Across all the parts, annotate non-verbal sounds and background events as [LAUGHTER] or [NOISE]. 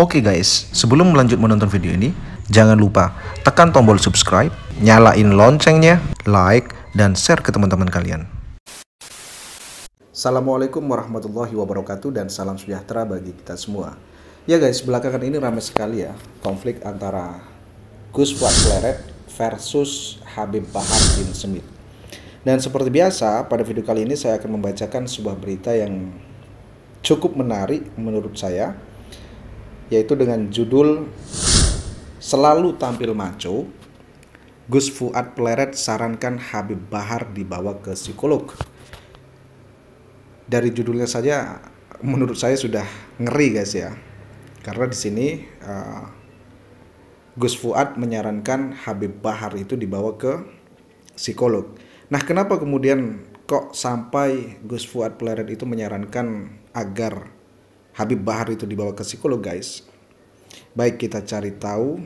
Oke okay guys, sebelum lanjut menonton video ini, jangan lupa tekan tombol subscribe, nyalain loncengnya, like, dan share ke teman-teman kalian. Assalamualaikum warahmatullahi wabarakatuh dan salam sejahtera bagi kita semua. Ya guys, belakangan ini ramai sekali ya konflik antara Gus Fuad Kleret versus Habib Bahar bin Semit. Dan seperti biasa, pada video kali ini saya akan membacakan sebuah berita yang cukup menarik menurut saya yaitu dengan judul Selalu Tampil Maco, Gus Fuad Pleret sarankan Habib Bahar dibawa ke psikolog. Dari judulnya saja menurut saya sudah ngeri guys ya. Karena di sini uh, Gus Fuad menyarankan Habib Bahar itu dibawa ke psikolog. Nah, kenapa kemudian kok sampai Gus Fuad Pleret itu menyarankan agar Habib Bahar itu dibawa ke psikolog guys. Baik kita cari tahu.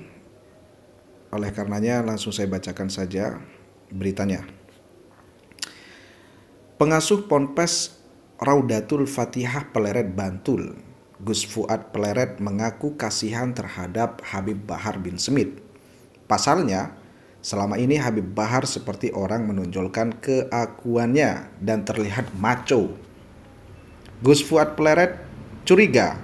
Oleh karenanya langsung saya bacakan saja beritanya. Pengasuh Ponpes Raudatul Fatihah Peleret Bantul, Gus Fuad Peleret mengaku kasihan terhadap Habib Bahar bin Semit. Pasalnya, selama ini Habib Bahar seperti orang menonjolkan keakuannya dan terlihat maco. Gus Fuad Peleret curiga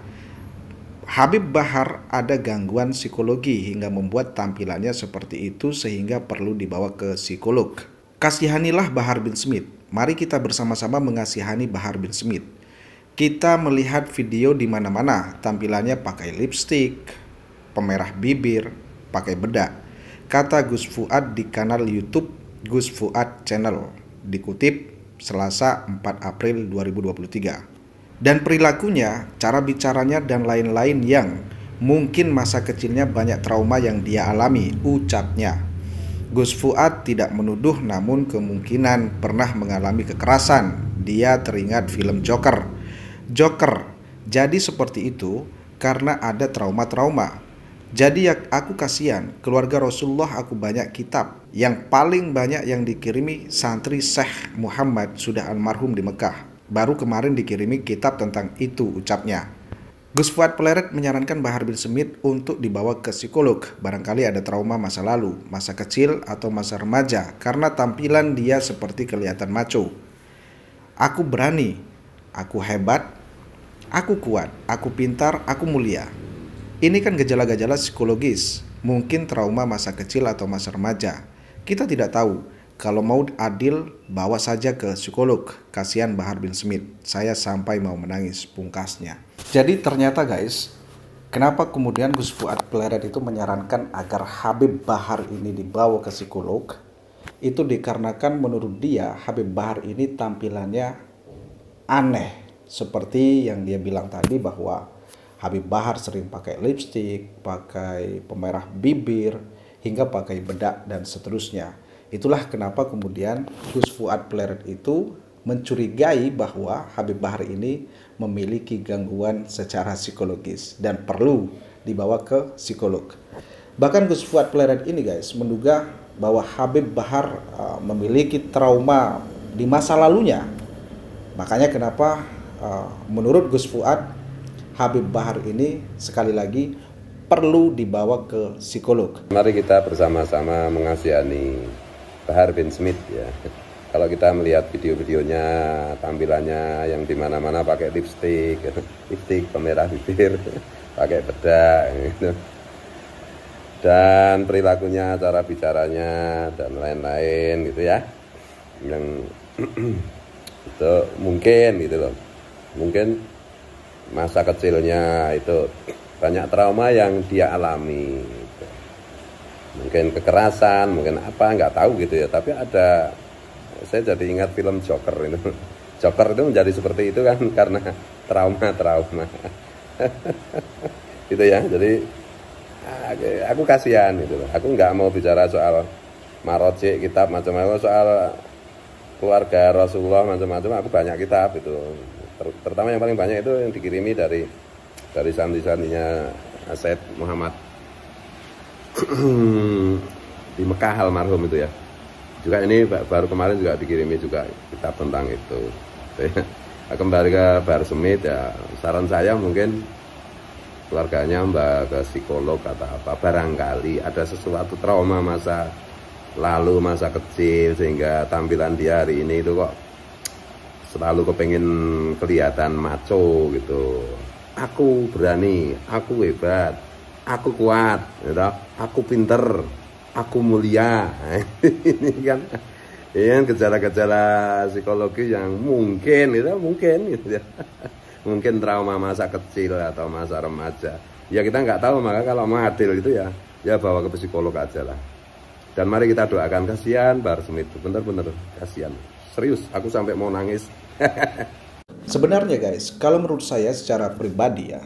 Habib Bahar ada gangguan psikologi hingga membuat tampilannya seperti itu sehingga perlu dibawa ke psikolog. Kasihanilah Bahar bin Smith. Mari kita bersama-sama mengasihani Bahar bin Smith. Kita melihat video di mana-mana, tampilannya pakai lipstick, pemerah bibir, pakai bedak. Kata Gus Fuad di kanal YouTube Gus Fuad Channel. Dikutip Selasa 4 April 2023 dan perilakunya, cara bicaranya dan lain-lain yang mungkin masa kecilnya banyak trauma yang dia alami, ucapnya. Gus Fuad tidak menuduh namun kemungkinan pernah mengalami kekerasan. Dia teringat film Joker. Joker. Jadi seperti itu karena ada trauma-trauma. Jadi ya, aku kasihan, keluarga Rasulullah aku banyak kitab. Yang paling banyak yang dikirimi santri Syekh Muhammad sudah almarhum di Mekah. Baru kemarin dikirimi kitab tentang itu ucapnya. Gus Fuad Peleret menyarankan Bahar bin Smith untuk dibawa ke psikolog. Barangkali ada trauma masa lalu, masa kecil atau masa remaja karena tampilan dia seperti kelihatan maco. Aku berani, aku hebat, aku kuat, aku pintar, aku mulia. Ini kan gejala-gejala psikologis, mungkin trauma masa kecil atau masa remaja. Kita tidak tahu kalau mau adil, bawa saja ke psikolog. Kasihan Bahar bin Smith. Saya sampai mau menangis pungkasnya. Jadi ternyata guys, kenapa kemudian Gus Fuad Pleret itu menyarankan agar Habib Bahar ini dibawa ke psikolog? Itu dikarenakan menurut dia Habib Bahar ini tampilannya aneh. Seperti yang dia bilang tadi bahwa Habib Bahar sering pakai lipstick, pakai pemerah bibir, hingga pakai bedak dan seterusnya. Itulah kenapa kemudian Gus Fuad Pleret itu mencurigai bahwa Habib Bahar ini memiliki gangguan secara psikologis dan perlu dibawa ke psikolog. Bahkan Gus Fuad Pleret ini guys menduga bahwa Habib Bahar eh, memiliki trauma di masa lalunya. Makanya kenapa eh, menurut Gus Fuad Habib Bahar ini sekali lagi perlu dibawa ke psikolog. Mari kita bersama-sama mengasihani Bahar bin Smith ya. Kalau kita melihat video-videonya, tampilannya yang dimana-mana pakai lipstick, [LAUGHS] lipstick pemerah bibir, [LAUGHS] pakai bedak, gitu. dan perilakunya, cara bicaranya, dan lain-lain gitu ya, yang [CLEARS THROAT] itu mungkin gitu loh, mungkin masa kecilnya itu banyak trauma yang dia alami mungkin kekerasan mungkin apa nggak tahu gitu ya tapi ada saya jadi ingat film Joker itu [LAUGHS] Joker itu menjadi seperti itu kan [LAUGHS] karena trauma-trauma [LAUGHS] gitu ya jadi ah, aku kasihan gitu aku nggak mau bicara soal marocik kitab macam-macam soal keluarga Rasulullah macam-macam aku banyak kitab itu terutama yang paling banyak itu yang dikirimi dari dari santri-santrinya Said Muhammad [CLEARS THROAT] di Mekah almarhum itu ya juga ini baru kemarin juga dikirimi juga kitab tentang itu kembali ke Bar Semit ya saran saya mungkin keluarganya mbak ke psikolog kata apa barangkali ada sesuatu trauma masa lalu masa kecil sehingga tampilan dia hari ini itu kok selalu kepengen kelihatan maco gitu aku berani aku hebat aku kuat ya aku pinter aku mulia [LAUGHS] ini kan ini kan gejala-gejala psikologi yang mungkin itu ya mungkin gitu ya. [LAUGHS] mungkin trauma masa kecil atau masa remaja ya kita nggak tahu maka kalau mau adil itu ya ya bawa ke psikolog aja lah dan mari kita doakan kasihan Bar Smith bener-bener kasihan serius aku sampai mau nangis [LAUGHS] sebenarnya guys kalau menurut saya secara pribadi ya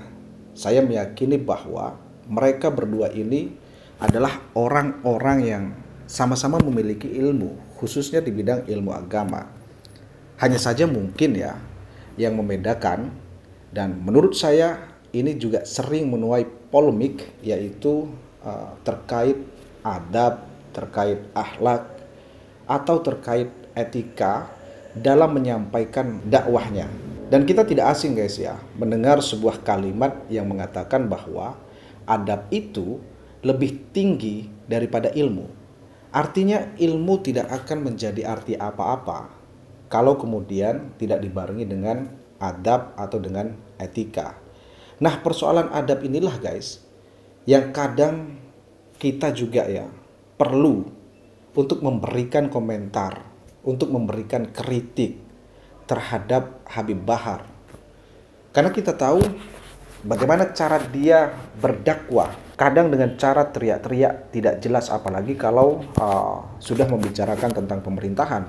saya meyakini bahwa mereka berdua ini adalah orang-orang yang sama-sama memiliki ilmu, khususnya di bidang ilmu agama. Hanya saja mungkin ya yang membedakan dan menurut saya ini juga sering menuai polemik yaitu uh, terkait adab, terkait akhlak atau terkait etika dalam menyampaikan dakwahnya. Dan kita tidak asing guys ya mendengar sebuah kalimat yang mengatakan bahwa adab itu lebih tinggi daripada ilmu. Artinya ilmu tidak akan menjadi arti apa-apa kalau kemudian tidak dibarengi dengan adab atau dengan etika. Nah, persoalan adab inilah guys yang kadang kita juga ya perlu untuk memberikan komentar, untuk memberikan kritik terhadap Habib Bahar. Karena kita tahu Bagaimana cara dia berdakwah? Kadang dengan cara teriak-teriak tidak jelas apalagi kalau uh, sudah membicarakan tentang pemerintahan.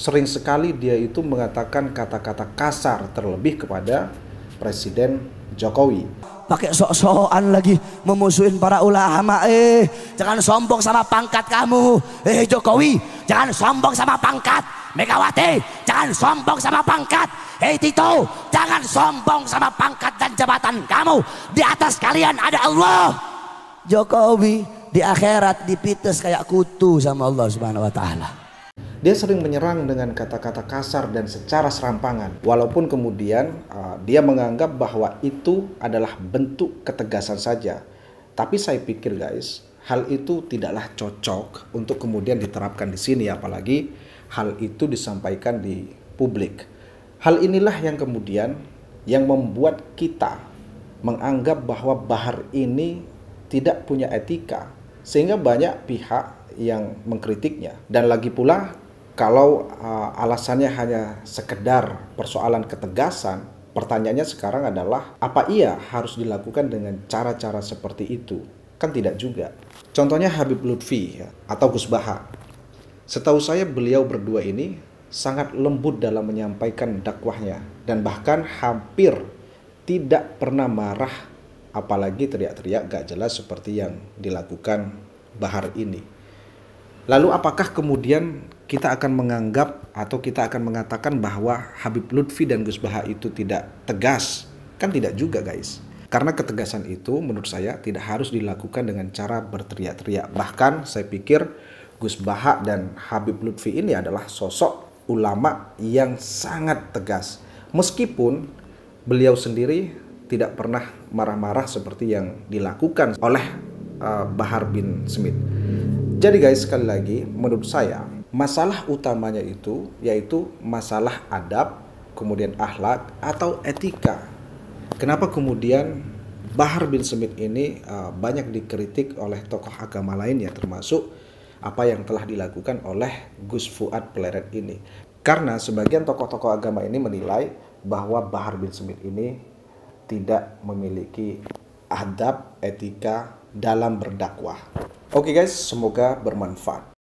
Sering sekali dia itu mengatakan kata-kata kasar terlebih kepada Presiden Jokowi. Pakai sok-sokan lagi memusuhin para ulama. Eh, jangan sombong sama pangkat kamu. Eh Jokowi, jangan sombong sama pangkat Megawati, jangan sombong sama pangkat. Hei Tito, jangan sombong sama pangkat dan jabatan kamu. Di atas kalian ada Allah. Jokowi di akhirat dipites kayak kutu sama Allah Subhanahu wa taala. Dia sering menyerang dengan kata-kata kasar dan secara serampangan, walaupun kemudian uh, dia menganggap bahwa itu adalah bentuk ketegasan saja. Tapi saya pikir guys, hal itu tidaklah cocok untuk kemudian diterapkan di sini apalagi hal itu disampaikan di publik. Hal inilah yang kemudian yang membuat kita menganggap bahwa Bahar ini tidak punya etika sehingga banyak pihak yang mengkritiknya dan lagi pula kalau uh, alasannya hanya sekedar persoalan ketegasan pertanyaannya sekarang adalah apa ia harus dilakukan dengan cara-cara seperti itu kan tidak juga contohnya Habib Lutfi ya, atau Gus Baha Setahu saya beliau berdua ini sangat lembut dalam menyampaikan dakwahnya dan bahkan hampir tidak pernah marah apalagi teriak-teriak gak jelas seperti yang dilakukan Bahar ini. Lalu apakah kemudian kita akan menganggap atau kita akan mengatakan bahwa Habib Lutfi dan Gus Baha itu tidak tegas? Kan tidak juga guys. Karena ketegasan itu menurut saya tidak harus dilakukan dengan cara berteriak-teriak. Bahkan saya pikir Gus Baha dan Habib Lutfi ini adalah sosok ulama yang sangat tegas. Meskipun beliau sendiri tidak pernah marah-marah seperti yang dilakukan oleh uh, Bahar bin Smith. Jadi guys sekali lagi menurut saya masalah utamanya itu yaitu masalah adab, kemudian akhlak atau etika. Kenapa kemudian Bahar bin Smith ini uh, banyak dikritik oleh tokoh agama lainnya termasuk apa yang telah dilakukan oleh Gus Fuad Pleret ini. Karena sebagian tokoh-tokoh agama ini menilai bahwa Bahar bin Smith ini tidak memiliki adab etika dalam berdakwah. Oke okay guys, semoga bermanfaat.